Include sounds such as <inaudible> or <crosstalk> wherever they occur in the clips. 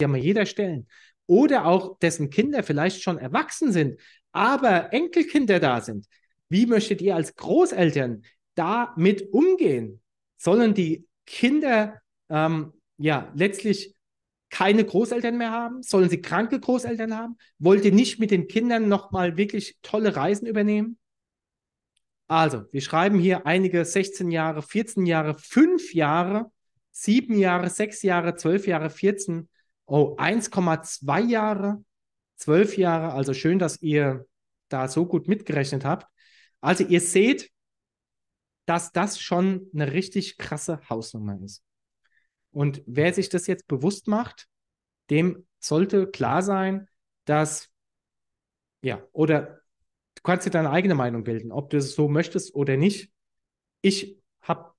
ja mal jeder stellen. Oder auch, dessen Kinder vielleicht schon erwachsen sind, aber Enkelkinder da sind. Wie möchtet ihr als Großeltern damit umgehen? Sollen die Kinder ähm, ja letztlich keine Großeltern mehr haben? Sollen sie kranke Großeltern haben? Wollt ihr nicht mit den Kindern nochmal wirklich tolle Reisen übernehmen? Also, wir schreiben hier einige 16 Jahre, 14 Jahre, 5 Jahre, 7 Jahre, 6 Jahre, 12 Jahre, 14. Jahre. Oh, 1,2 Jahre, 12 Jahre. Also schön, dass ihr da so gut mitgerechnet habt. Also ihr seht, dass das schon eine richtig krasse Hausnummer ist. Und wer sich das jetzt bewusst macht, dem sollte klar sein, dass, ja, oder du kannst dir deine eigene Meinung bilden, ob du es so möchtest oder nicht. Ich habe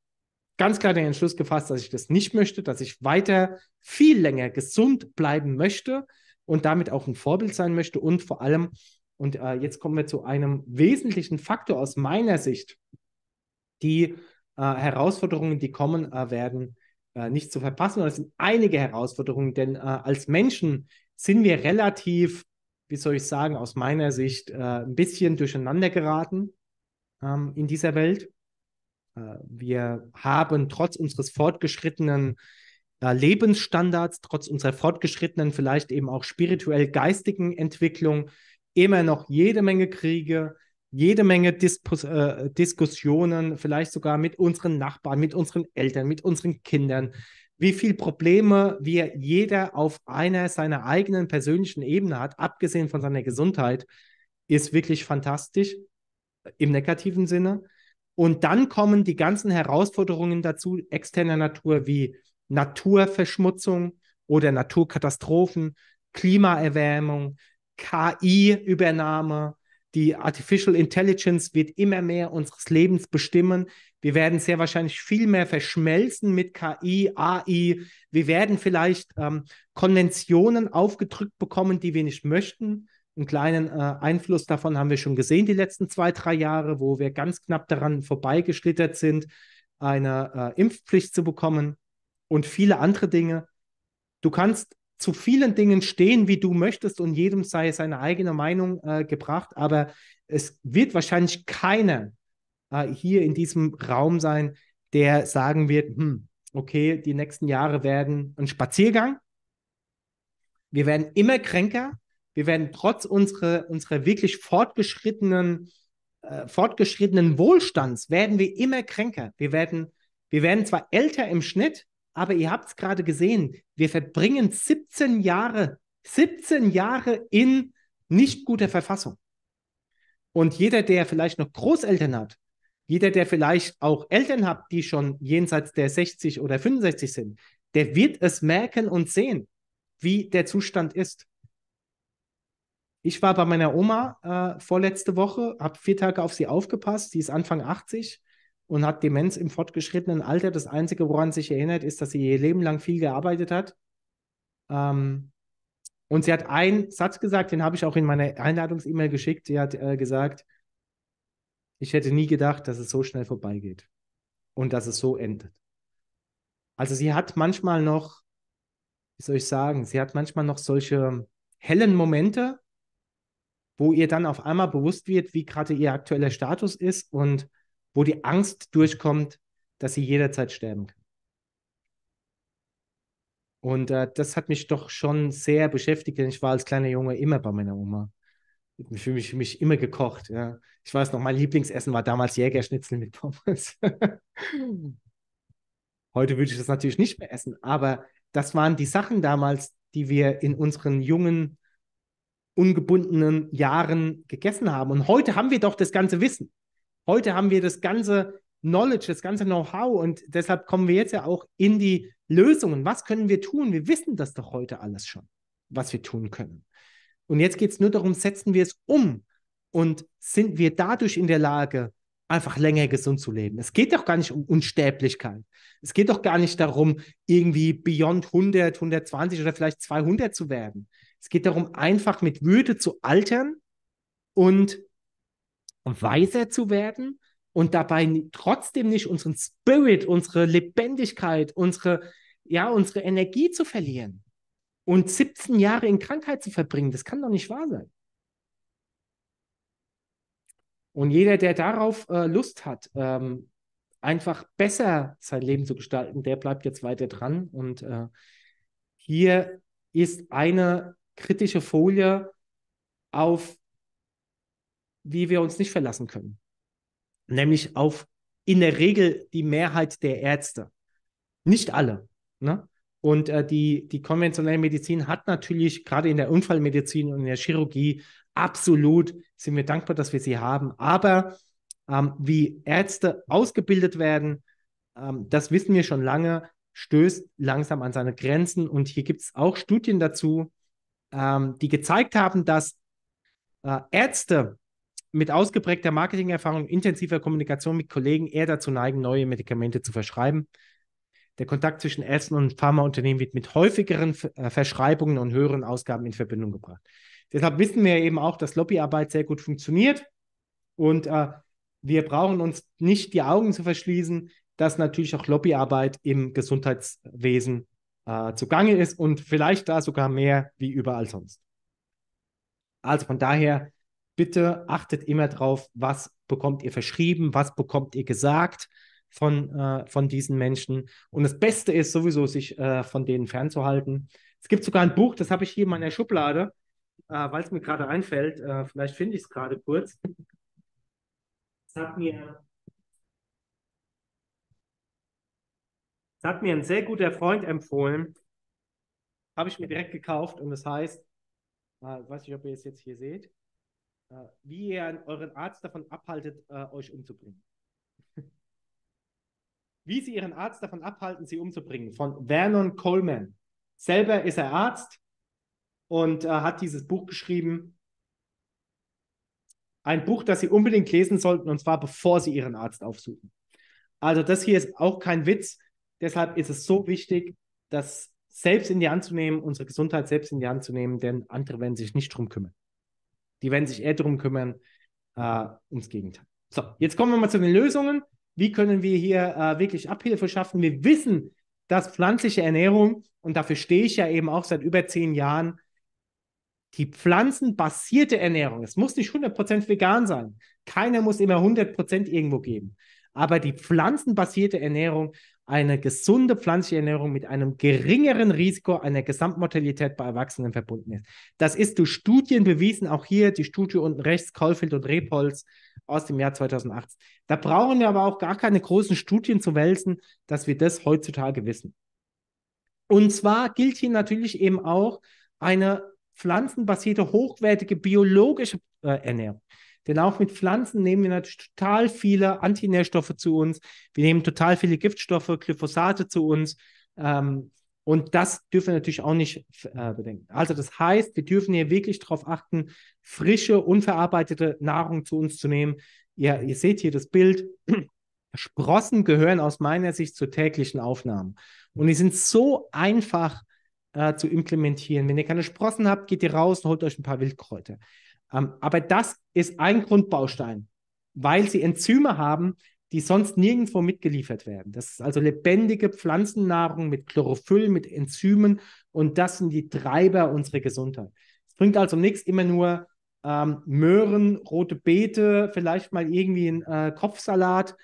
ganz klar den Entschluss gefasst, dass ich das nicht möchte, dass ich weiter viel länger gesund bleiben möchte und damit auch ein Vorbild sein möchte und vor allem, und äh, jetzt kommen wir zu einem wesentlichen Faktor aus meiner Sicht, die äh, Herausforderungen, die kommen äh, werden, äh, nicht zu verpassen. Und es sind einige Herausforderungen, denn äh, als Menschen sind wir relativ, wie soll ich sagen, aus meiner Sicht äh, ein bisschen durcheinander geraten ähm, in dieser Welt. Äh, wir haben trotz unseres fortgeschrittenen äh, Lebensstandards, trotz unserer fortgeschrittenen, vielleicht eben auch spirituell geistigen Entwicklung, immer noch jede Menge Kriege, jede Menge Dispos äh, Diskussionen, vielleicht sogar mit unseren Nachbarn, mit unseren Eltern, mit unseren Kindern, wie viele Probleme wir jeder auf einer seiner eigenen persönlichen Ebene hat, abgesehen von seiner Gesundheit, ist wirklich fantastisch im negativen Sinne. Und dann kommen die ganzen Herausforderungen dazu, externer Natur wie Naturverschmutzung oder Naturkatastrophen, Klimaerwärmung, KI-Übernahme, die Artificial Intelligence wird immer mehr unseres Lebens bestimmen. Wir werden sehr wahrscheinlich viel mehr verschmelzen mit KI, AI. Wir werden vielleicht ähm, Konventionen aufgedrückt bekommen, die wir nicht möchten einen kleinen äh, Einfluss davon haben wir schon gesehen, die letzten zwei, drei Jahre, wo wir ganz knapp daran vorbeigeschlittert sind, eine äh, Impfpflicht zu bekommen und viele andere Dinge. Du kannst zu vielen Dingen stehen, wie du möchtest und jedem sei seine eigene Meinung äh, gebracht, aber es wird wahrscheinlich keiner äh, hier in diesem Raum sein, der sagen wird, hm, okay, die nächsten Jahre werden ein Spaziergang. Wir werden immer kränker, wir werden trotz unserer, unserer wirklich fortgeschrittenen, äh, fortgeschrittenen Wohlstands, werden wir immer kränker. Wir werden, wir werden zwar älter im Schnitt, aber ihr habt es gerade gesehen, wir verbringen 17 Jahre, 17 Jahre in nicht guter Verfassung. Und jeder, der vielleicht noch Großeltern hat, jeder, der vielleicht auch Eltern hat, die schon jenseits der 60 oder 65 sind, der wird es merken und sehen, wie der Zustand ist ich war bei meiner Oma äh, vorletzte Woche, habe vier Tage auf sie aufgepasst. Sie ist Anfang 80 und hat Demenz im fortgeschrittenen Alter. Das Einzige, woran sich erinnert, ist, dass sie ihr Leben lang viel gearbeitet hat. Ähm, und sie hat einen Satz gesagt, den habe ich auch in meiner Einladungs-E-Mail geschickt. Sie hat äh, gesagt, ich hätte nie gedacht, dass es so schnell vorbeigeht und dass es so endet. Also sie hat manchmal noch, wie soll ich sagen, sie hat manchmal noch solche hellen Momente, wo ihr dann auf einmal bewusst wird, wie gerade ihr aktueller Status ist und wo die Angst durchkommt, dass sie jederzeit sterben kann. Und äh, das hat mich doch schon sehr beschäftigt, denn ich war als kleiner Junge immer bei meiner Oma. Für mich, mich immer gekocht. Ja. Ich weiß noch, mein Lieblingsessen war damals Jägerschnitzel mit Pommes. <laughs> Heute würde ich das natürlich nicht mehr essen, aber das waren die Sachen damals, die wir in unseren jungen ungebundenen Jahren gegessen haben. Und heute haben wir doch das ganze Wissen. Heute haben wir das ganze Knowledge, das ganze Know-how und deshalb kommen wir jetzt ja auch in die Lösungen. Was können wir tun? Wir wissen das doch heute alles schon, was wir tun können. Und jetzt geht es nur darum, setzen wir es um und sind wir dadurch in der Lage, einfach länger gesund zu leben. Es geht doch gar nicht um Unsterblichkeit. Es geht doch gar nicht darum, irgendwie beyond 100, 120 oder vielleicht 200 zu werden. Es geht darum, einfach mit Würde zu altern und weiser zu werden und dabei trotzdem nicht unseren Spirit, unsere Lebendigkeit, unsere, ja, unsere Energie zu verlieren und 17 Jahre in Krankheit zu verbringen. Das kann doch nicht wahr sein. Und jeder, der darauf äh, Lust hat, ähm, einfach besser sein Leben zu gestalten, der bleibt jetzt weiter dran. Und äh, hier ist eine kritische Folie auf, wie wir uns nicht verlassen können. Nämlich auf in der Regel die Mehrheit der Ärzte. Nicht alle. Ne? Und äh, die, die konventionelle Medizin hat natürlich gerade in der Unfallmedizin und in der Chirurgie absolut, sind wir dankbar, dass wir sie haben. Aber ähm, wie Ärzte ausgebildet werden, ähm, das wissen wir schon lange, stößt langsam an seine Grenzen. Und hier gibt es auch Studien dazu, ähm, die gezeigt haben, dass äh, Ärzte mit ausgeprägter Marketingerfahrung und intensiver Kommunikation mit Kollegen eher dazu neigen, neue Medikamente zu verschreiben. Der Kontakt zwischen Ärzten und Pharmaunternehmen wird mit häufigeren äh, Verschreibungen und höheren Ausgaben in Verbindung gebracht. Deshalb wissen wir eben auch, dass Lobbyarbeit sehr gut funktioniert und äh, wir brauchen uns nicht die Augen zu verschließen, dass natürlich auch Lobbyarbeit im Gesundheitswesen äh, zugange ist und vielleicht da sogar mehr wie überall sonst. Also von daher, bitte achtet immer drauf, was bekommt ihr verschrieben, was bekommt ihr gesagt von, äh, von diesen Menschen. Und das Beste ist sowieso, sich äh, von denen fernzuhalten. Es gibt sogar ein Buch, das habe ich hier in meiner Schublade, äh, weil es mir gerade einfällt. Äh, vielleicht finde ich es gerade kurz. Es hat mir Das hat mir ein sehr guter Freund empfohlen. Habe ich mir direkt gekauft und das heißt, äh, weiß nicht, ob ihr es jetzt hier seht, äh, wie ihr euren Arzt davon abhaltet, äh, euch umzubringen. <laughs> wie sie ihren Arzt davon abhalten, sie umzubringen, von Vernon Coleman. Selber ist er Arzt und äh, hat dieses Buch geschrieben. Ein Buch, das Sie unbedingt lesen sollten, und zwar bevor Sie Ihren Arzt aufsuchen. Also das hier ist auch kein Witz. Deshalb ist es so wichtig, das selbst in die Hand zu nehmen, unsere Gesundheit selbst in die Hand zu nehmen, denn andere werden sich nicht drum kümmern. Die werden sich eher drum kümmern, äh, ums Gegenteil. So, jetzt kommen wir mal zu den Lösungen. Wie können wir hier äh, wirklich Abhilfe schaffen? Wir wissen, dass pflanzliche Ernährung, und dafür stehe ich ja eben auch seit über zehn Jahren, die pflanzenbasierte Ernährung, es muss nicht 100% vegan sein, keiner muss immer 100% irgendwo geben, aber die pflanzenbasierte Ernährung eine gesunde pflanzliche Ernährung mit einem geringeren Risiko einer Gesamtmortalität bei Erwachsenen verbunden ist. Das ist durch Studien bewiesen, auch hier die Studie unten rechts, Caulfield und Repolz aus dem Jahr 2018. Da brauchen wir aber auch gar keine großen Studien zu wälzen, dass wir das heutzutage wissen. Und zwar gilt hier natürlich eben auch eine pflanzenbasierte, hochwertige biologische äh, Ernährung. Denn auch mit Pflanzen nehmen wir natürlich total viele Antinährstoffe zu uns. Wir nehmen total viele Giftstoffe, Glyphosate zu uns. Ähm, und das dürfen wir natürlich auch nicht äh, bedenken. Also das heißt, wir dürfen hier wirklich darauf achten, frische, unverarbeitete Nahrung zu uns zu nehmen. Ihr, ihr seht hier das Bild. <clears throat> Sprossen gehören aus meiner Sicht zur täglichen Aufnahme. Und die sind so einfach äh, zu implementieren. Wenn ihr keine Sprossen habt, geht ihr raus und holt euch ein paar Wildkräuter. Ähm, aber das ist ein Grundbaustein, weil sie Enzyme haben, die sonst nirgendwo mitgeliefert werden. Das ist also lebendige Pflanzennahrung mit Chlorophyll, mit Enzymen und das sind die Treiber unserer Gesundheit. Es bringt also nichts, immer nur ähm, Möhren, rote Beete, vielleicht mal irgendwie einen äh, Kopfsalat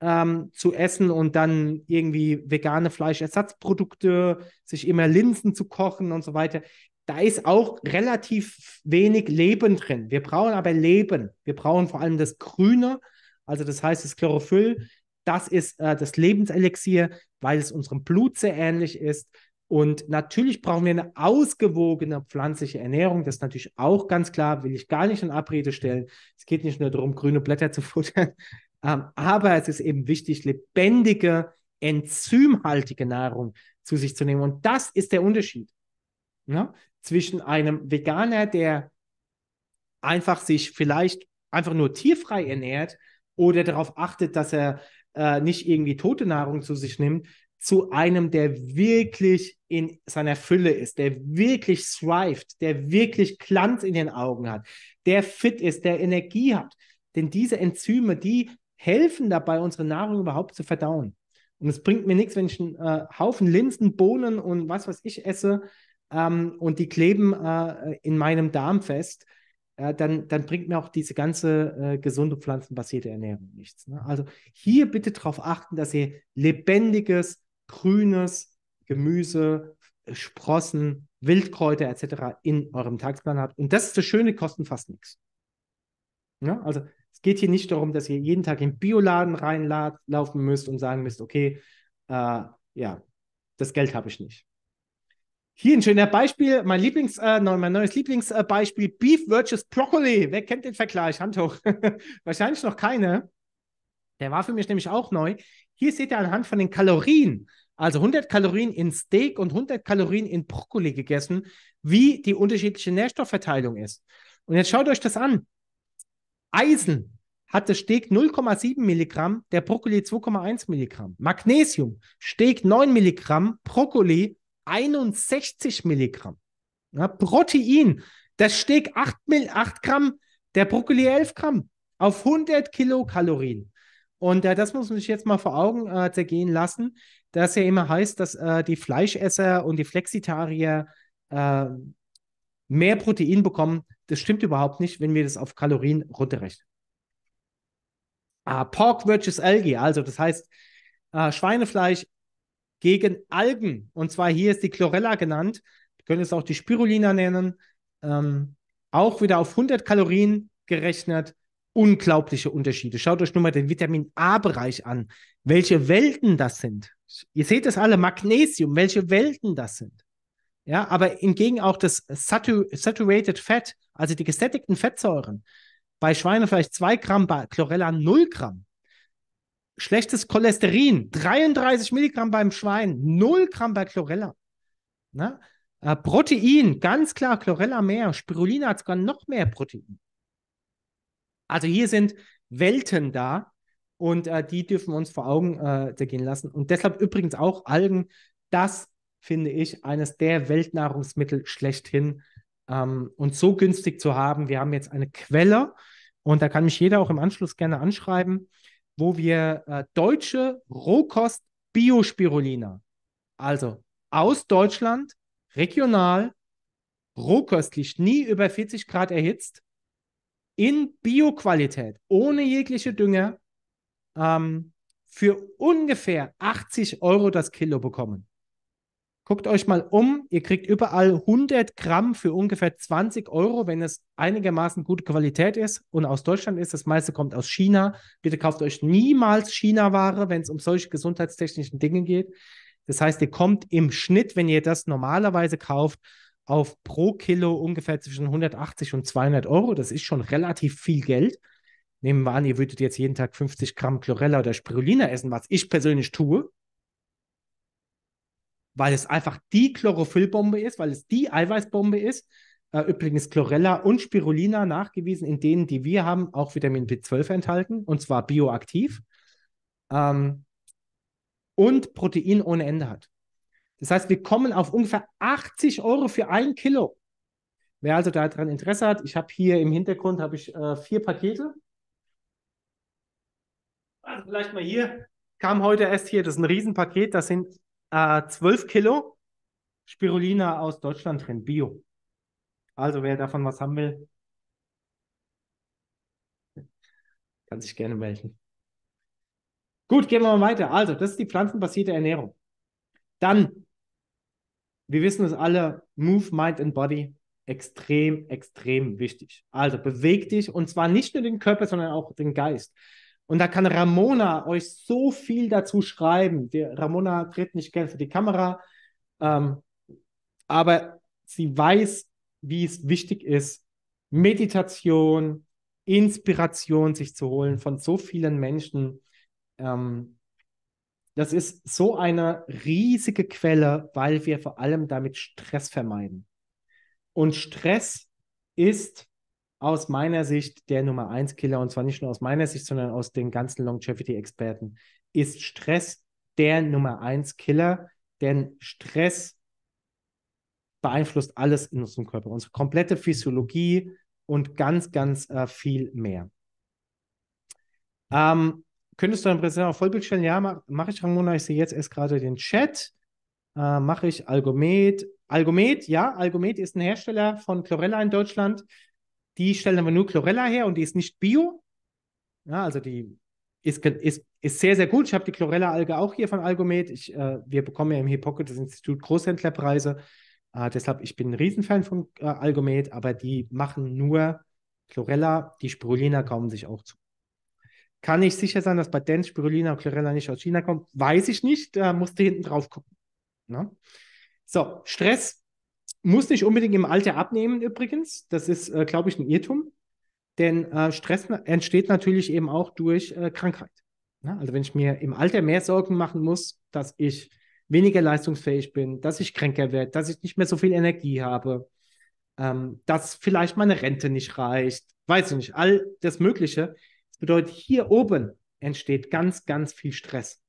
ähm, zu essen und dann irgendwie vegane Fleischersatzprodukte, sich immer Linsen zu kochen und so weiter da ist auch relativ wenig Leben drin. Wir brauchen aber Leben. Wir brauchen vor allem das Grüne, also das heißt das Chlorophyll. Das ist äh, das Lebenselixier, weil es unserem Blut sehr ähnlich ist. Und natürlich brauchen wir eine ausgewogene pflanzliche Ernährung. Das ist natürlich auch ganz klar, will ich gar nicht in Abrede stellen. Es geht nicht nur darum, grüne Blätter zu <laughs> futtern, ähm, aber es ist eben wichtig, lebendige, enzymhaltige Nahrung zu sich zu nehmen. Und das ist der Unterschied. Ja? zwischen einem Veganer, der einfach sich vielleicht einfach nur tierfrei ernährt oder darauf achtet, dass er äh, nicht irgendwie tote Nahrung zu sich nimmt, zu einem, der wirklich in seiner Fülle ist, der wirklich thrived, der wirklich Glanz in den Augen hat, der fit ist, der Energie hat. Denn diese Enzyme, die helfen dabei, unsere Nahrung überhaupt zu verdauen. Und es bringt mir nichts, wenn ich einen äh, Haufen Linsen, Bohnen und was weiß ich esse, ähm, und die kleben äh, in meinem Darm fest, äh, dann, dann bringt mir auch diese ganze äh, gesunde pflanzenbasierte Ernährung nichts. Ne? Also hier bitte darauf achten, dass ihr lebendiges, grünes Gemüse, äh, Sprossen, Wildkräuter etc. in eurem Tagesplan habt. Und das ist das Schöne, kosten fast nichts. Ja, also es geht hier nicht darum, dass ihr jeden Tag in Bioladen reinlaufen müsst und sagen müsst, okay, äh, ja, das Geld habe ich nicht. Hier ein schöner Beispiel, mein, Lieblings, äh, mein neues Lieblingsbeispiel, äh, Beef versus Broccoli. Wer kennt den Vergleich? Hand hoch. <laughs> Wahrscheinlich noch keiner. Der war für mich nämlich auch neu. Hier seht ihr anhand von den Kalorien, also 100 Kalorien in Steak und 100 Kalorien in Brokkoli gegessen, wie die unterschiedliche Nährstoffverteilung ist. Und jetzt schaut euch das an. Eisen hat das Steak 0,7 Milligramm, der Brokkoli 2,1 Milligramm. Magnesium, Steak 9 Milligramm, Brokkoli 61 Milligramm. Ja, Protein, das Steak 8, 8 Gramm, der Brokkoli 11 Gramm auf 100 Kilokalorien. Und äh, das muss man sich jetzt mal vor Augen äh, zergehen lassen, dass ja immer heißt, dass äh, die Fleischesser und die Flexitarier äh, mehr Protein bekommen. Das stimmt überhaupt nicht, wenn wir das auf Kalorien runterrechnen. Ah, Pork versus Algae, also das heißt äh, Schweinefleisch, gegen Algen. Und zwar hier ist die Chlorella genannt. Wir können es auch die Spirulina nennen. Ähm, auch wieder auf 100 Kalorien gerechnet. Unglaubliche Unterschiede. Schaut euch nur mal den Vitamin A-Bereich an. Welche Welten das sind. Ihr seht es alle, Magnesium, welche Welten das sind. Ja, aber hingegen auch das Saturated Fat, also die gesättigten Fettsäuren. Bei Schweinefleisch 2 Gramm, bei Chlorella 0 Gramm. Schlechtes Cholesterin, 33 Milligramm beim Schwein, 0 Gramm bei Chlorella. Ne? Äh, Protein, ganz klar, Chlorella mehr, Spirulina hat sogar noch mehr Protein. Also hier sind Welten da und äh, die dürfen wir uns vor Augen äh, zergehen lassen. Und deshalb übrigens auch Algen, das finde ich eines der Weltnahrungsmittel schlechthin ähm, und so günstig zu haben. Wir haben jetzt eine Quelle und da kann mich jeder auch im Anschluss gerne anschreiben wo wir äh, deutsche Rohkost Biospirulina, also aus Deutschland, regional, rohköstlich, nie über 40 Grad erhitzt, in Bioqualität, ohne jegliche Dünger, ähm, für ungefähr 80 Euro das Kilo bekommen. Guckt euch mal um. Ihr kriegt überall 100 Gramm für ungefähr 20 Euro, wenn es einigermaßen gute Qualität ist und aus Deutschland ist. Das meiste kommt aus China. Bitte kauft euch niemals China-Ware, wenn es um solche gesundheitstechnischen Dinge geht. Das heißt, ihr kommt im Schnitt, wenn ihr das normalerweise kauft, auf pro Kilo ungefähr zwischen 180 und 200 Euro. Das ist schon relativ viel Geld. Nehmen wir an, ihr würdet jetzt jeden Tag 50 Gramm Chlorella oder Spirulina essen, was ich persönlich tue weil es einfach die Chlorophyllbombe ist, weil es die Eiweißbombe ist. Äh, übrigens Chlorella und Spirulina nachgewiesen, in denen, die wir haben, auch Vitamin B12 enthalten, und zwar bioaktiv. Ähm, und Protein ohne Ende hat. Das heißt, wir kommen auf ungefähr 80 Euro für ein Kilo. Wer also daran Interesse hat, ich habe hier im Hintergrund habe ich äh, vier Pakete. Also vielleicht mal hier kam heute erst hier, das ist ein Riesenpaket, da sind äh, 12 Kilo Spirulina aus Deutschland drin, Bio. Also wer davon was haben will, kann sich gerne melden. Gut, gehen wir mal weiter. Also, das ist die pflanzenbasierte Ernährung. Dann, wir wissen es alle, Move, Mind and Body, extrem, extrem wichtig. Also beweg dich und zwar nicht nur den Körper, sondern auch den Geist. Und da kann Ramona euch so viel dazu schreiben. Die, Ramona tritt nicht gern für die Kamera, ähm, aber sie weiß, wie es wichtig ist, Meditation, Inspiration sich zu holen von so vielen Menschen. Ähm, das ist so eine riesige Quelle, weil wir vor allem damit Stress vermeiden. Und Stress ist aus meiner Sicht der Nummer 1 Killer, und zwar nicht nur aus meiner Sicht, sondern aus den ganzen Longevity-Experten, ist Stress der Nummer 1 Killer, denn Stress beeinflusst alles in unserem Körper, unsere komplette Physiologie und ganz, ganz äh, viel mehr. Ähm, könntest du deinen Präsidenten auf Vollbild stellen? Ja, mache mach ich, Ramona. Ich sehe jetzt erst gerade den Chat. Äh, mache ich Algomet. Algomet, ja, Algomet ist ein Hersteller von Chlorella in Deutschland die stellen aber nur Chlorella her und die ist nicht bio. Ja, also die ist, ist, ist sehr, sehr gut. Ich habe die Chlorella-Alge auch hier von Algomet. Ich, äh, wir bekommen ja im Hippocrates Institut Großhändlerpreise. Äh, deshalb, ich bin ein Riesenfan von äh, Algomed, aber die machen nur Chlorella. Die Spirulina kaufen sich auch zu. Kann ich sicher sein, dass bei Dents Spirulina und Chlorella nicht aus China kommt? Weiß ich nicht. Da musst du hinten drauf gucken. Na? Ne? So, Stress muss nicht unbedingt im Alter abnehmen übrigens. Das ist, äh, glaube ich, ein Irrtum. Denn äh, Stress entsteht natürlich eben auch durch äh, Krankheit. Na, ne? also wenn ich mir im Alter mehr Sorgen machen muss, dass ich weniger leistungsfähig bin, dass ich kränker werde, dass ich nicht mehr so viel Energie habe, ähm, dass vielleicht meine Rente nicht reicht, weiß ich nicht, all das Mögliche. Das bedeutet, hier oben entsteht ganz, ganz viel Stress.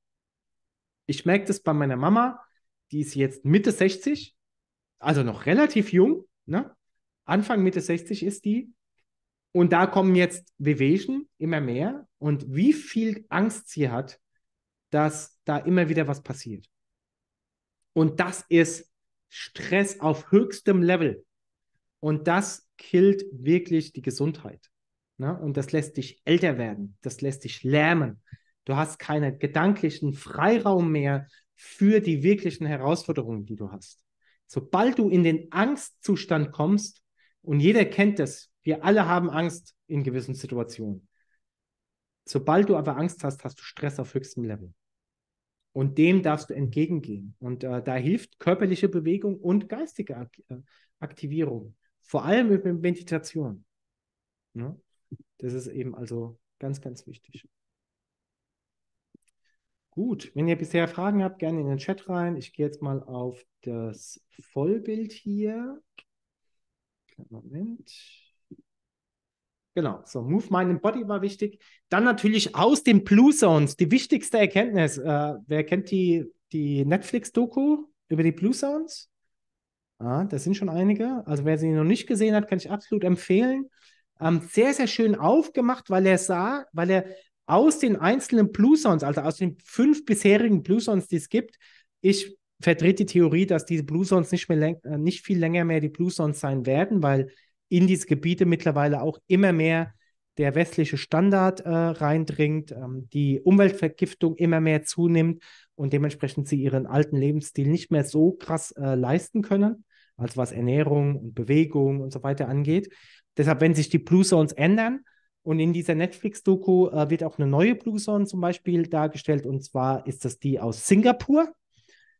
Ich merke das bei meiner Mama, die ist jetzt Mitte 60 also noch relativ jung, ne? Anfang Mitte 60 ist die. Und da kommen jetzt Bewegungen immer mehr. Und wie viel Angst sie hat, dass da immer wieder was passiert. Und das ist Stress auf höchstem Level. Und das killt wirklich die Gesundheit. Ne? Und das lässt dich älter werden. Das lässt dich lähmen. Du hast keinen gedanklichen Freiraum mehr für die wirklichen Herausforderungen, die du hast. Sobald du in den Angstzustand kommst, und jeder kennt das, wir alle haben Angst in gewissen Situationen. Sobald du aber Angst hast, hast du Stress auf höchstem Level. Und dem darfst du entgegengehen. Und äh, da hilft körperliche Bewegung und geistige Ak äh, Aktivierung. Vor allem über Meditation. Ja? Ne? Das ist eben also ganz, ganz wichtig. Gut, wenn ihr bisher Fragen habt, gerne in den Chat rein. Ich gehe jetzt mal auf das Vollbild hier. Moment. Genau, so Move Mind and Body war wichtig. Dann natürlich aus den Blue Zones die wichtigste Erkenntnis. Äh, wer kennt die, die Netflix-Doku über die Blue Zones? Ah, das sind schon einige. Also wer sie noch nicht gesehen hat, kann ich absolut empfehlen. Ähm, sehr, sehr schön aufgemacht, weil er sah, weil er aus den einzelnen Blue Zones, also aus den fünf bisherigen Blue Zones, die es gibt, ich vertrete die Theorie, dass diese Blue Zones nicht, mehr äh, nicht viel länger mehr die Blue Zones sein werden, weil in diese Gebiete mittlerweile auch immer mehr der westliche Standard äh, reindringt, ähm, die Umweltvergiftung immer mehr zunimmt und dementsprechend sie ihren alten Lebensstil nicht mehr so krass äh, leisten können, also was Ernährung und Bewegung und so weiter angeht. Deshalb, wenn sich die Blue Zones ändern, und in dieser Netflix-Doku äh, wird auch eine neue Blue Zone zum Beispiel dargestellt. Und zwar ist das die aus Singapur,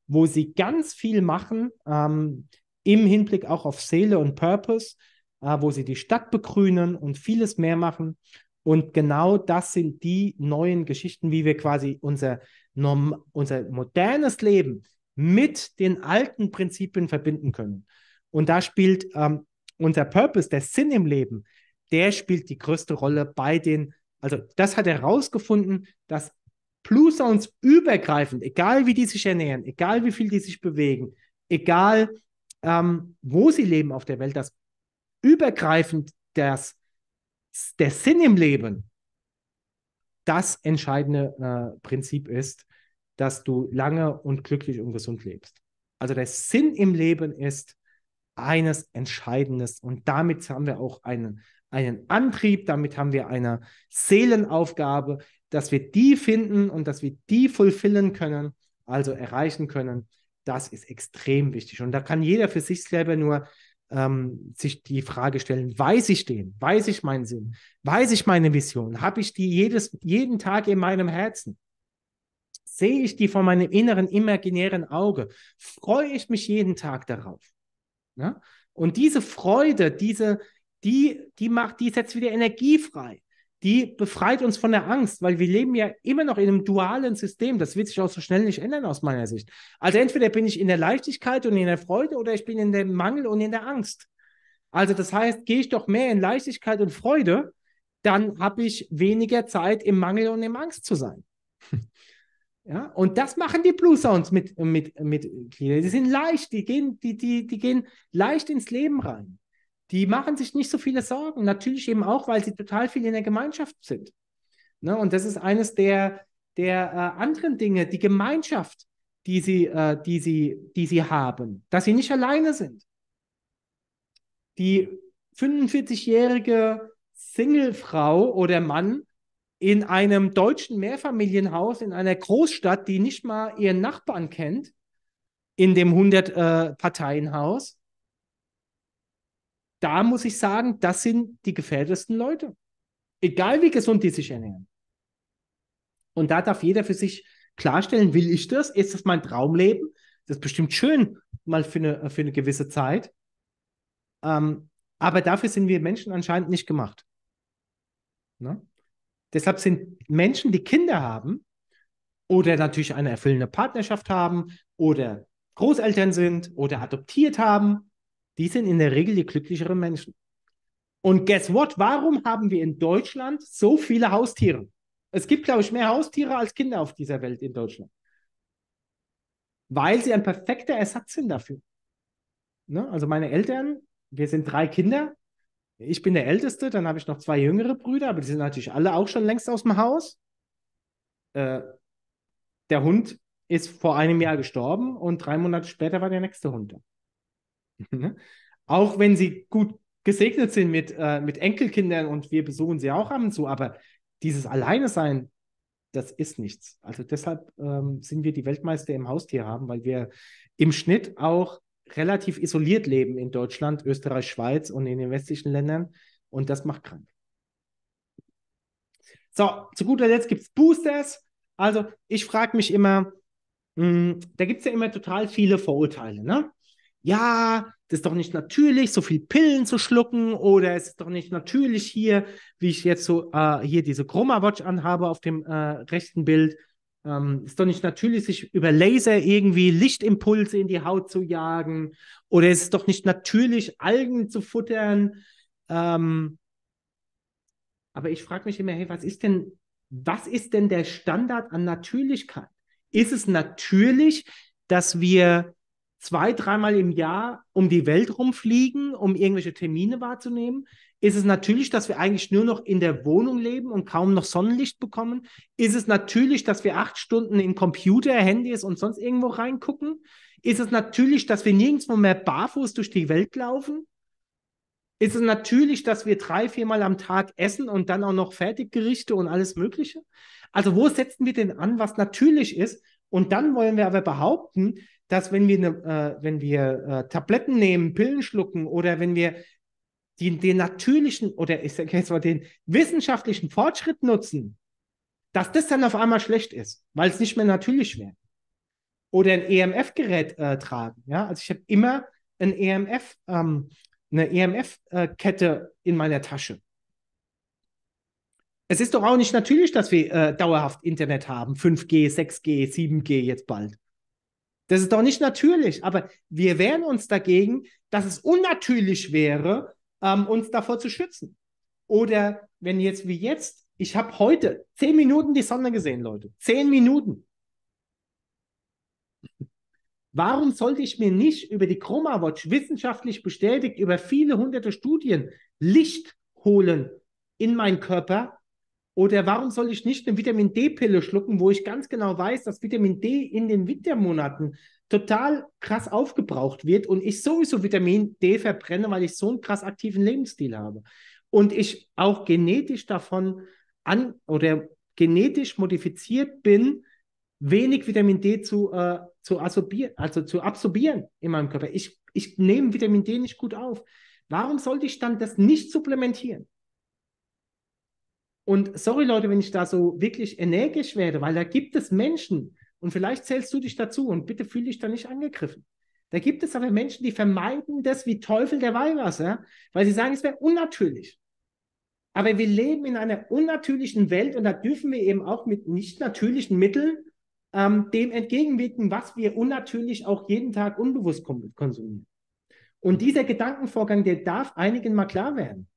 wo sie ganz viel machen ähm, im Hinblick auch auf Seele und Purpose, äh, wo sie die Stadt begrünen und vieles mehr machen. Und genau das sind die neuen Geschichten, wie wir quasi unser, norm unser modernes Leben mit den alten Prinzipien verbinden können. Und da spielt ähm, unser Purpose, der Sinn im Leben, der spielt die größte Rolle bei den, also das hat er herausgefunden, dass Blue Sounds übergreifend, egal wie die sich ernähren, egal wie viel die sich bewegen, egal ähm, wo sie leben auf der Welt, dass übergreifend das, der Sinn im Leben das entscheidende äh, Prinzip ist, dass du lange und glücklich und gesund lebst. Also der Sinn im Leben ist eines Entscheidendes und damit haben wir auch einen, einen Antrieb, damit haben wir eine Seelenaufgabe, dass wir die finden und dass wir die fulfillen können, also erreichen können. Das ist extrem wichtig. Und da kann jeder für sich selber nur ähm, sich die Frage stellen, weiß ich den? Weiß ich meinen Sinn? Weiß ich meine Vision? Habe ich die jedes, jeden Tag in meinem Herzen? Sehe ich die von meinem inneren imaginären Auge? Freue ich mich jeden Tag darauf? Ja? Und diese Freude, diese, die, die macht, die setzt wieder Energie frei. Die befreit uns von der Angst, weil wir leben ja immer noch in einem dualen System. Das wird sich auch so schnell nicht ändern aus meiner Sicht. Also entweder bin ich in der Leichtigkeit und in der Freude oder ich bin in dem Mangel und in der Angst. Also das heißt, gehe ich doch mehr in Leichtigkeit und Freude, dann habe ich weniger Zeit im Mangel und im Angst zu sein. <laughs> Ja, und das machen die Blue Sounds mit, mit, mit Glieder. Die sind leicht, die gehen, die, die, die gehen leicht ins Leben rein die machen sich nicht so viele Sorgen. Natürlich eben auch, weil sie total viel in der Gemeinschaft sind. Ne? Und das ist eines der, der äh, anderen Dinge, die Gemeinschaft, die sie, äh, die, sie, die sie haben, dass sie nicht alleine sind. Die 45-jährige Singlefrau oder Mann in einem deutschen Mehrfamilienhaus in einer Großstadt, die nicht mal ihren Nachbarn kennt, in dem 100-Parteienhaus, äh, da muss ich sagen, das sind die gefährdesten Leute. Egal wie gesund die sich ernähren. Und da darf jeder für sich klarstellen, will ich das? Ist das mein Traumleben? Das ist bestimmt schön, mal für eine, für eine gewisse Zeit. Ähm, aber dafür sind wir Menschen anscheinend nicht gemacht. Ne? Deshalb sind Menschen, die Kinder haben oder natürlich eine erfüllende Partnerschaft haben oder Großeltern sind oder adoptiert haben, die sind in der Regel die glücklicheren Menschen. Und guess what? Warum haben wir in Deutschland so viele Haustiere? Es gibt, glaube ich, mehr Haustiere als Kinder auf dieser Welt in Deutschland. Weil sie ein perfekter Ersatz sind dafür. Ne? Also meine Eltern, wir sind drei Kinder. Ich bin der Älteste, dann habe ich noch zwei jüngere Brüder, aber die sind natürlich alle auch schon längst aus dem Haus. Äh, der Hund ist vor einem Jahr gestorben und drei Monate später war der nächste Hund. da. <laughs> Ne? auch wenn sie gut gesegnet sind mit, äh, mit Enkelkindern und wir besuchen sie auch ab und zu, aber dieses Alleine sein, das ist nichts. Also deshalb ähm, sind wir die Weltmeister im Haustier haben, weil wir im Schnitt auch relativ isoliert leben in Deutschland, Österreich, Schweiz und in den westlichen Ländern und das macht krank. So, zu guter Letzt gibt es Boosters. Also ich frage mich immer, mh, hm, da gibt es ja immer total viele Vorurteile. Ne? ja, das ist doch nicht natürlich, so viel Pillen zu schlucken oder es ist doch nicht natürlich hier, wie ich jetzt so äh, hier diese Chroma Watch anhabe auf dem äh, rechten Bild. Ähm, ist doch nicht natürlich, sich über Laser irgendwie Lichtimpulse in die Haut zu jagen oder es ist doch nicht natürlich, Algen zu futtern. Ähm, aber ich frage mich immer, hey, was ist denn, was ist denn der Standard an Natürlichkeit? Ist es natürlich, dass wir zwei, dreimal im Jahr um die Welt rumfliegen, um irgendwelche Termine wahrzunehmen? Ist es natürlich, dass wir eigentlich nur noch in der Wohnung leben und kaum noch Sonnenlicht bekommen? Ist es natürlich, dass wir acht Stunden in Computer, Handys und sonst irgendwo reingucken? Ist es natürlich, dass wir nirgendwo mehr barfuß durch die Welt laufen? Ist es natürlich, dass wir drei, viermal am Tag essen und dann auch noch Fertiggerichte und alles Mögliche? Also wo setzen wir denn an, was natürlich ist? Und dann wollen wir aber behaupten, dass wenn wir, äh, wenn wir äh, Tabletten nehmen, Pillen schlucken oder wenn wir die, den natürlichen oder ich sage jetzt mal den wissenschaftlichen Fortschritt nutzen, dass das dann auf einmal schlecht ist, weil es nicht mehr natürlich wäre. Oder ein EMF-Gerät äh, tragen. Ja? Also ich habe immer ein EMF, ähm, eine EMF-Kette äh, in meiner Tasche. Es ist doch auch nicht natürlich, dass wir äh, dauerhaft Internet haben, 5G, 6G, 7G jetzt bald. Das ist doch nicht natürlich. Aber wir wehren uns dagegen, dass es unnatürlich wäre, ähm, uns davor zu schützen. Oder wenn jetzt wie jetzt, ich habe heute zehn Minuten die Sonne gesehen, Leute. Zehn Minuten. Warum sollte ich mir nicht über die Chroma Watch wissenschaftlich bestätigt über viele hunderte Studien Licht holen in meinen Körper, oder warum soll ich nicht eine Vitamin D-Pille schlucken, wo ich ganz genau weiß, dass Vitamin D in den Wintermonaten total krass aufgebraucht wird und ich sowieso Vitamin D verbrenne, weil ich so einen krass aktiven Lebensstil habe. Und ich auch genetisch davon an oder genetisch modifiziert bin, wenig Vitamin D zu, äh, zu absorbieren, also zu absorbieren in meinem Körper. Ich, ich nehme Vitamin D nicht gut auf. Warum sollte ich dann das nicht supplementieren? Und sorry Leute, wenn ich da so wirklich energisch werde, weil da gibt es Menschen und vielleicht zählst du dich dazu und bitte fühle dich da nicht angegriffen. Da gibt es aber Menschen, die vermeiden das wie Teufel der Weihwasser, weil sie sagen, es wäre unnatürlich. Aber wir leben in einer unnatürlichen Welt und da dürfen wir eben auch mit nicht natürlichen Mitteln ähm, dem entgegenwirken, was wir unnatürlich auch jeden Tag unbewusst konsumieren. Und dieser Gedankenvorgang, der darf einigen mal klar werden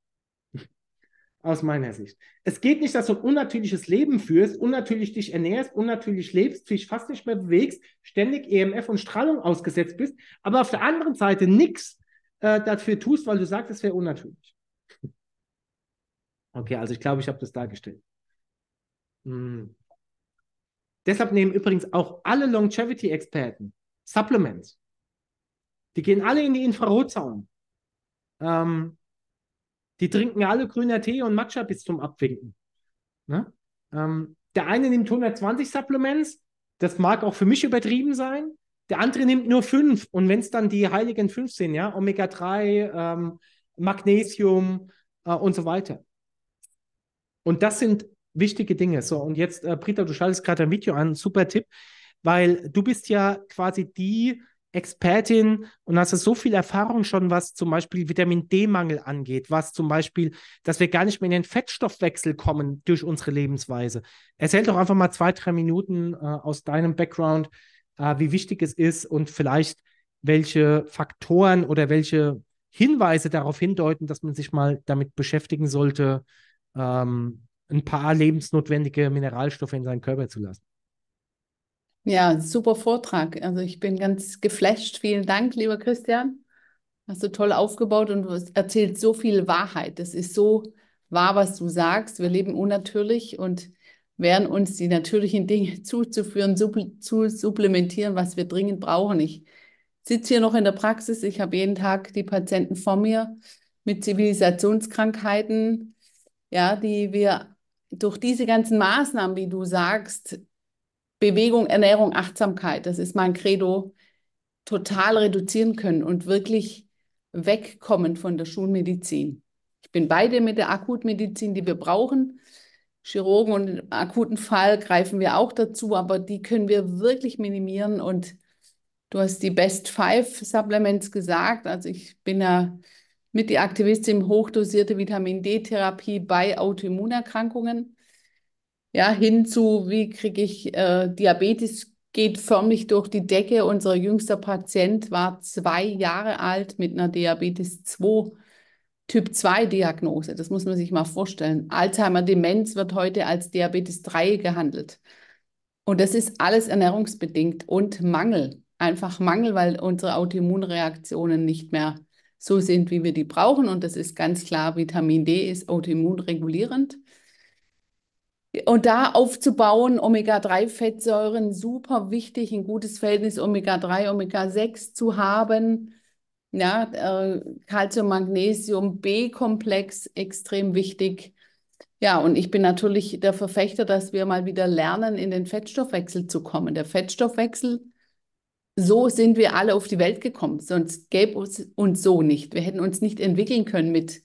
aus meiner Sicht. Es geht nicht, dass du ein unnatürliches Leben führst, unnatürlich dich ernährst, unnatürlich lebst, dich fast nicht mehr bewegst, ständig EMF und Strahlung ausgesetzt bist, aber auf der anderen Seite nichts äh, dafür tust, weil du sagst, es wäre unnatürlich. Okay, also ich glaube, ich habe das dargestellt. Hm. Deshalb nehmen übrigens auch alle Longevity-Experten Supplements. Die gehen alle in die Infrarotzaunen. Ähm, die trinken alle grüner Tee und Matcha bis zum Abwinken. Ne? Ähm, der eine nimmt 120 Supplements, das mag auch für mich übertrieben sein. Der andere nimmt nur fünf. Und wenn es dann die heiligen fünf sind, ja, Omega-3, ähm, Magnesium äh, und so weiter. Und das sind wichtige Dinge. So, und jetzt, äh, Britta, du schaltest gerade ein Video an, super Tipp, weil du bist ja quasi die Expertin und hast so viel Erfahrung schon, was zum Beispiel Vitamin D-Mangel angeht, was zum Beispiel, dass wir gar nicht mehr in den Fettstoffwechsel kommen durch unsere Lebensweise. Erzähl doch einfach mal zwei, drei Minuten äh, aus deinem Background, äh, wie wichtig es ist und vielleicht welche Faktoren oder welche Hinweise darauf hindeuten, dass man sich mal damit beschäftigen sollte, ähm, ein paar lebensnotwendige Mineralstoffe in seinen Körper zu lassen. Ja, super Vortrag. Also ich bin ganz geflasht. Vielen Dank, lieber Christian. Hast du toll aufgebaut und du erzählst so viel Wahrheit. Das ist so wahr, was du sagst. Wir leben unnatürlich und werden uns die natürlichen Dinge <laughs> zuzuführen, subl zu supplementieren, was wir dringend brauchen. Ich sitze hier noch in der Praxis. Ich habe jeden Tag die Patienten vor mir mit Zivilisationskrankheiten, ja, die wir durch diese ganzen Maßnahmen, wie du sagst, Bewegung, Ernährung, Achtsamkeit, das ist mein Credo, total reduzieren können und wirklich wegkommen von der Schulmedizin. Ich bin beide mit der Akutmedizin, die wir brauchen. Chirurgen und im akuten Fall greifen wir auch dazu, aber die können wir wirklich minimieren. Und du hast die Best Five Supplements gesagt. Also ich bin ja mit die Aktivistin hochdosierte Vitamin D-Therapie bei Autoimmunerkrankungen ja, hin zu, wie kriege ich äh, Diabetes geht förmlich durch die Decke. Unser jüngster Patient war zwei Jahre alt mit einer Diabetes 2, Typ 2 Diagnose. Das muss man sich mal vorstellen. Alzheimer Demenz wird heute als Diabetes 3 gehandelt. Und das ist alles ernährungsbedingt und Mangel. Einfach Mangel, weil unsere Autoimmunreaktionen nicht mehr so sind, wie wir die brauchen. Und das ist ganz klar, Vitamin D ist autoimmunregulierend. Und da aufzubauen, Omega-3-Fettsäuren, super wichtig, ein gutes Verhältnis Omega-3, Omega-6 zu haben. Ja, äh, Calcium, Magnesium, B-Komplex, extrem wichtig. Ja, und ich bin natürlich der Verfechter, dass wir mal wieder lernen, in den Fettstoffwechsel zu kommen. Der Fettstoffwechsel, so sind wir alle auf die Welt gekommen, sonst gäbe es uns so nicht. Wir hätten uns nicht entwickeln können mit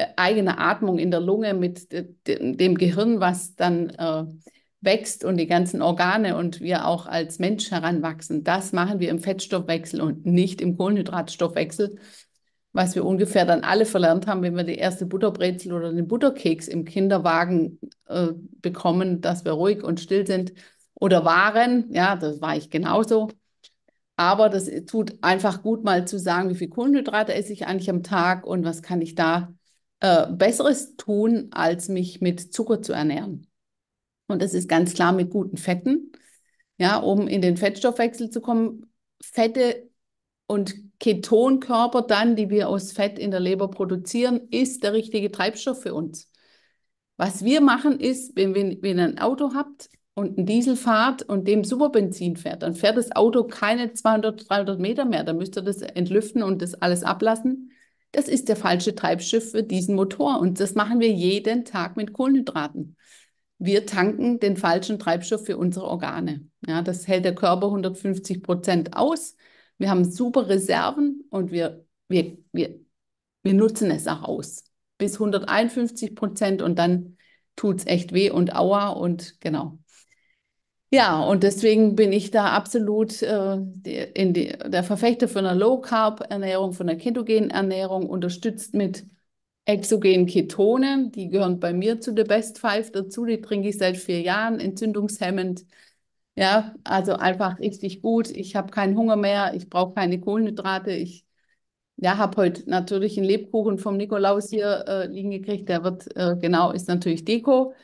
äh, eigene Atmung in der Lunge mit dem Gehirn, was dann äh, wächst und die ganzen Organe und wir auch als Mensch heranwachsen. Das machen wir im Fettstoffwechsel und nicht im Kohlenhydratstoffwechsel, was wir ungefähr dann alle verlernt haben, wenn wir die erste Butterbrezel oder den Butterkeks im Kinderwagen äh, bekommen, dass wir ruhig und still sind oder waren. Ja, das war ich genauso. Aber das tut einfach gut, mal zu sagen, wie viel Kohlenhydrate esse ich eigentlich am Tag und was kann ich da äh, besseres tun, als mich mit Zucker zu ernähren. Und das ist ganz klar mit guten Fetten. Ja, um in den Fettstoffwechsel zu kommen, Fette und Ketonkörper dann, die wir aus Fett in der Leber produzieren, ist der richtige Treibstoff für uns. Was wir machen ist, wenn, wenn, wenn ihr ein Auto habt und einen Diesel fahrt und dem Superbenzin fährt, dann fährt das Auto keine 200, 300 Meter mehr. Dann müsst ihr das entlüften und das alles ablassen. Das ist der falsche Treibstoff für diesen Motor und das machen wir jeden Tag mit Kohlenhydraten. Wir tanken den falschen Treibstoff für unsere Organe. Ja, das hält der Körper 150 Prozent aus. Wir haben super Reserven und wir, wir, wir, wir nutzen es auch aus. Bis 151 Prozent und dann tut es echt weh und aua und genau. Ja, und deswegen bin ich da absolut äh, in die, der Verfechter von einer Low-Carb-Ernährung, von einer ketogenen Ernährung, unterstützt mit exogenen Ketonen. Die gehören bei mir zu der Best Five dazu. Die trinke ich seit vier Jahren, entzündungshemmend. Ja, also einfach richtig gut. Ich habe keinen Hunger mehr, ich brauche keine Kohlenhydrate. Ich ja, habe heute natürlich einen Lebkuchen vom Nikolaus hier äh, liegen gekriegt. Der wird, äh, genau, ist natürlich Deko.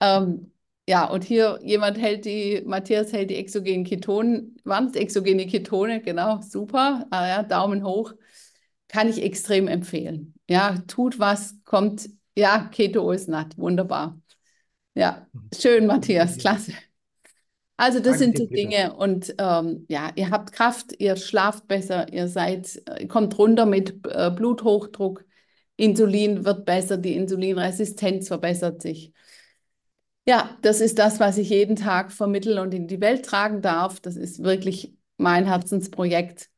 Ähm, ja, und hier jemand hält die, Matthias hält die exogenen Ketone, waren es exogene Ketone, genau, super, ah, ja, Daumen hoch, kann ich extrem empfehlen. Ja, tut was, kommt, ja, Keto ist natt, wunderbar. Ja, mhm. schön, Matthias, klasse. Also das Danke, sind die Dinge und ähm, ja, ihr habt Kraft, ihr schlaft besser, ihr seid, äh, kommt runter mit äh, Bluthochdruck, Insulin wird besser, die Insulinresistenz verbessert sich. Ja, das ist das, was ich jeden Tag vermitteln und in die Welt tragen darf. Das ist wirklich mein Herzensprojekt.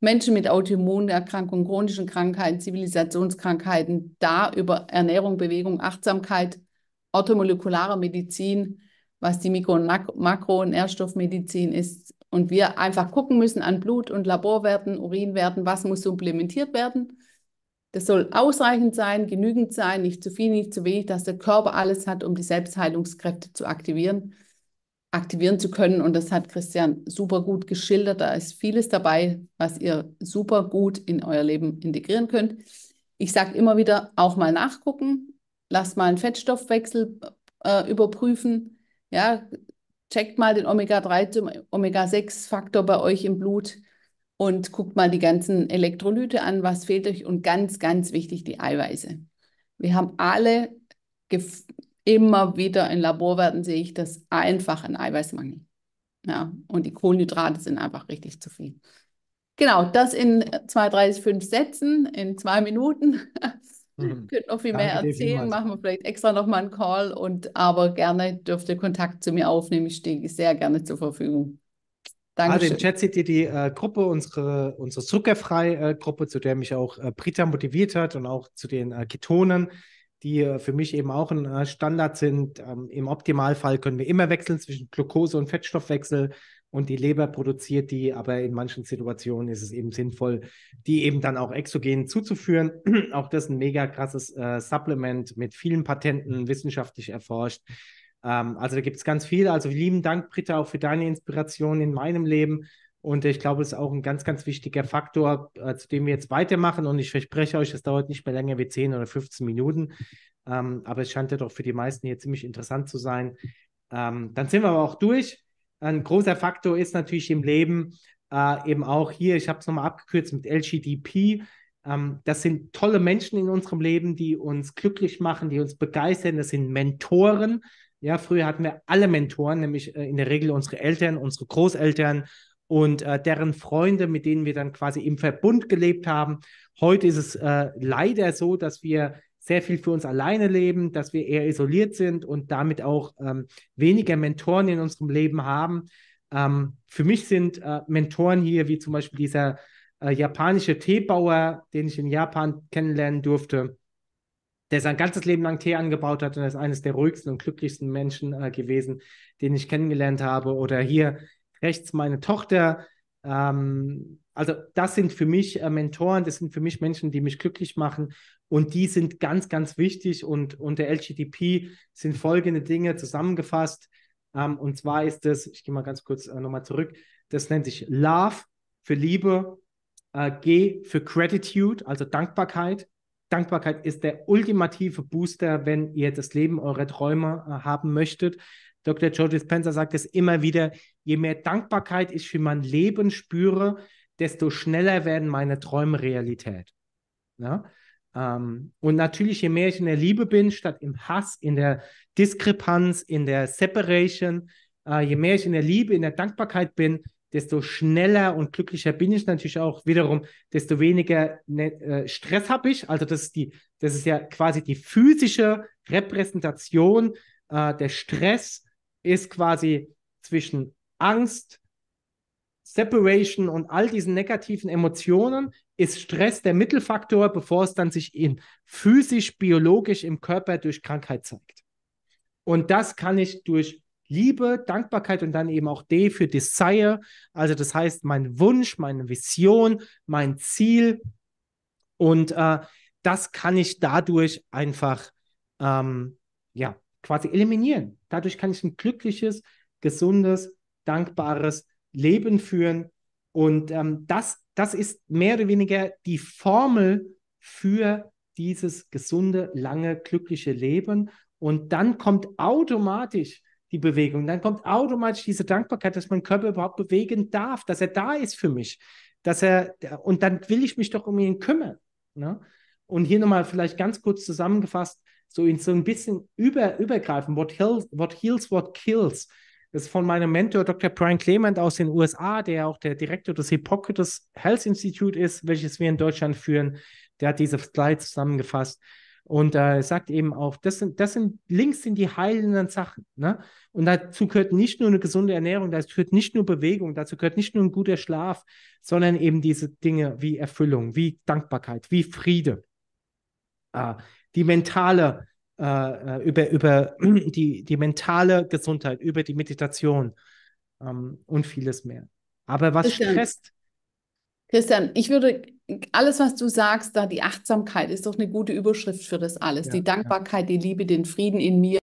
Menschen mit Autoimmunerkrankungen, chronischen Krankheiten, Zivilisationskrankheiten, da über Ernährung, Bewegung, Achtsamkeit, orthomolekulare Medizin, was die Mikro- und Makro- und Nährstoffmedizin ist. Und wir einfach gucken müssen an Blut- und Laborwerten, Urinwerten, was muss supplementiert werden das soll ausreichend sein, genügend sein, nicht zu viel, nicht zu wenig, dass der Körper alles hat, um die Selbstheilungskräfte zu aktivieren, aktivieren zu können. Und das hat Christian super gut geschildert. Da ist vieles dabei, was ihr super gut in euer Leben integrieren könnt. Ich sage immer wieder, auch mal nachgucken, lasst mal einen Fettstoffwechsel äh, überprüfen. Ja, checkt mal den Omega-3 zum Omega-6-Faktor bei euch im Blut und guckt mal die ganzen Elektrolyte an, was fehlt euch und ganz, ganz wichtig die Eiweiße. Wir haben alle immer wieder in Laborwerten sehe ich das einfach ein Eiweißmangel. Ja, und die Kohlenhydrate sind einfach richtig zu viel. Genau, das in zwei, drei, fünf Sätzen, in zwei Minuten. <laughs> Mhm. <laughs> Könnt noch viel Danke mehr erzählen, machen wir vielleicht extra nochmal einen Call und aber gerne dürft ihr Kontakt zu mir aufnehmen. Ich stehe sehr gerne zur Verfügung. Danke. Also im Chat seht ihr die äh, Gruppe, unsere, unsere Zuckerfrei-Gruppe, zu der mich auch äh, Britta motiviert hat und auch zu den äh, Ketonen, die äh, für mich eben auch ein äh, Standard sind. Ähm, Im Optimalfall können wir immer wechseln zwischen Glucose- und Fettstoffwechsel und die Leber produziert die, aber in manchen Situationen ist es eben sinnvoll, die eben dann auch exogen zuzuführen. <clears throat> auch das ist ein mega krasses äh, Supplement mit vielen Patenten, wissenschaftlich erforscht ähm, also da gibt es ganz viel. Also lieben Dank, Britta, auch für deine Inspiration in meinem Leben. Und ich glaube, es ist auch ein ganz, ganz wichtiger Faktor, äh, zu dem wir jetzt weitermachen. Und ich verspreche euch, das dauert nicht mehr länger wie 10 oder 15 Minuten. Ähm, aber es scheint ja doch für die meisten hier ziemlich interessant zu sein. Ähm, dann sind wir aber auch durch. Ein großer Faktor ist natürlich im Leben äh, eben auch hier, ich habe es nochmal abgekürzt mit LGDP. Ähm, das sind tolle Menschen in unserem Leben, die uns glücklich machen, die uns begeistern. Das sind Mentoren. Ja, früher hatten wir alle Mentoren, nämlich äh, in der Regel unsere Eltern, unsere Großeltern und äh, deren Freunde, mit denen wir dann quasi im Verbund gelebt haben. Heute ist es äh, leider so, dass wir sehr viel für uns alleine leben, dass wir eher isoliert sind und damit auch ähm, weniger Mentoren in unserem Leben haben. Ähm, für mich sind äh, Mentoren hier, wie zum Beispiel dieser äh, japanische Teebauer, den ich in Japan kennenlernen durfte, der sein ganzes Leben lang Tee angebaut hat und ist eines der ruhigsten und glücklichsten Menschen äh, gewesen, den ich kennengelernt habe. Oder hier rechts meine Tochter. Ähm, also das sind für mich äh, Mentoren, das sind für mich Menschen, die mich glücklich machen und die sind ganz, ganz wichtig. Und unter LGDP sind folgende Dinge zusammengefasst. Ähm, und zwar ist das, ich gehe mal ganz kurz äh, nochmal zurück, das nennt sich Love für Liebe, äh, G für Gratitude, also Dankbarkeit, Dankbarkeit ist der ultimative Booster, wenn ihr das Leben eurer Träume äh, haben möchtet. Dr. Joe Dispenza sagt es immer wieder, je mehr Dankbarkeit ich für mein Leben spüre, desto schneller werden meine Träume Realität. Ja? Ähm, und natürlich, je mehr ich in der Liebe bin, statt im Hass, in der Diskrepanz, in der Separation, äh, je mehr ich in der Liebe, in der Dankbarkeit bin, desto schneller und glücklicher bin ich natürlich auch wiederum, desto weniger ne-, äh, Stress habe ich. Also das ist, die, das ist ja quasi die physische Repräsentation. Äh, der Stress ist quasi zwischen Angst, Separation und all diesen negativen Emotionen ist Stress der Mittelfaktor, bevor es dann sich in physisch, biologisch im Körper durch Krankheit zeigt. Und das kann ich durch Liebe, Dankbarkeit und dann eben auch D für Desire. Also das heißt, mein Wunsch, meine Vision, mein Ziel. Und äh, das kann ich dadurch einfach, ähm, ja, quasi eliminieren. Dadurch kann ich ein glückliches, gesundes, dankbares Leben führen. Und ähm, das, das ist mehr oder weniger die Formel für dieses gesunde, lange, glückliche Leben. Und dann kommt automatisch die Bewegung. Dann kommt automatisch diese Dankbarkeit, dass mein Körper überhaupt bewegen darf, dass er da ist für mich, dass er und dann will ich mich doch um ihn kümmern. Ne? Und hier nochmal vielleicht ganz kurz zusammengefasst, so in so ein bisschen über, übergreifen, what heals, what heals, what kills. Das ist von meinem Mentor Dr. Brian Clement aus den USA, der auch der Direktor des Hippocrates Health Institute ist, welches wir in Deutschland führen. Der hat diese Slide zusammengefasst. Und äh, sagt eben auch, das sind, das sind Links sind die heilenden Sachen. Ne? Und dazu gehört nicht nur eine gesunde Ernährung, dazu gehört nicht nur Bewegung, dazu gehört nicht nur ein guter Schlaf, sondern eben diese Dinge wie Erfüllung, wie Dankbarkeit, wie Friede. Äh, die mentale, äh, äh über, über <clears throat> die, die mentale Gesundheit, über die Meditation ähm, und vieles mehr. Aber was stresst, Christian, ich würde alles, was du sagst, da die Achtsamkeit ist doch eine gute Überschrift für das alles. Ja, die Dankbarkeit, ja. die Liebe, den Frieden in mir,